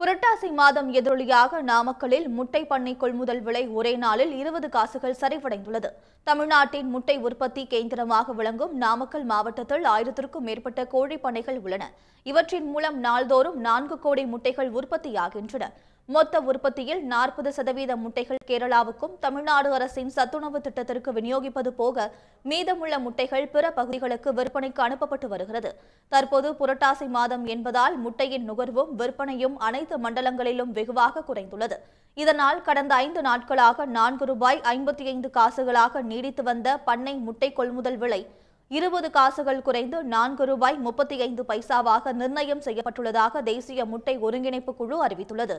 புரட்டாசி மாதம் எதிரொலியாக நாமக்கலில் முட்டை பண்ணை கொள்முதல் விலை ஒரே நாளில் இருபது காசுகள் சரிவடைந்துள்ளது தமிழ்நாட்டின் முட்டை உற்பத்தி கேந்திரமாக விளங்கும் நாமக்கல் மாவட்டத்தில் ஆயிரத்திற்கும் மேற்பட்ட கோழி பண்ணைகள் உள்ளன இவற்றின் மூலம் நாள்தோறும் நான்கு கோடி முட்டைகள் உற்பத்தியாகின்றன மொத்த உற்பத்தியில் நாற்பது சதவீத முட்டைகள் கேரளாவுக்கும் தமிழ்நாடு அரசின் சத்துணவு திட்டத்திற்கு விநியோகிப்பது போக மீதமுள்ள முட்டைகள் பிற பகுதிகளுக்கு விற்பனைக்கு அனுப்பப்பட்டு வருகிறது தற்போது புரட்டாசி மாதம் என்பதால் முட்டையின் நுகர்வும் விற்பனையும் அனைத்து மண்டலங்களிலும் வெகுவாக குறைந்துள்ளது இதனால் கடந்த ஐந்து நாட்களாக நான்கு ரூபாய் ஐம்பத்தி ஐந்து காசுகளாக நீடித்து வந்த பண்ணை முட்டை கொள்முதல் விலை இருபது காசுகள் குறைந்து நான்கு ரூபாய் முப்பத்தி ஐந்து பைசாவாக நிர்ணயம் செய்யப்பட்டுள்ளதாக தேசிய முட்டை ஒருங்கிணைப்பு குழு அறிவித்துள்ளது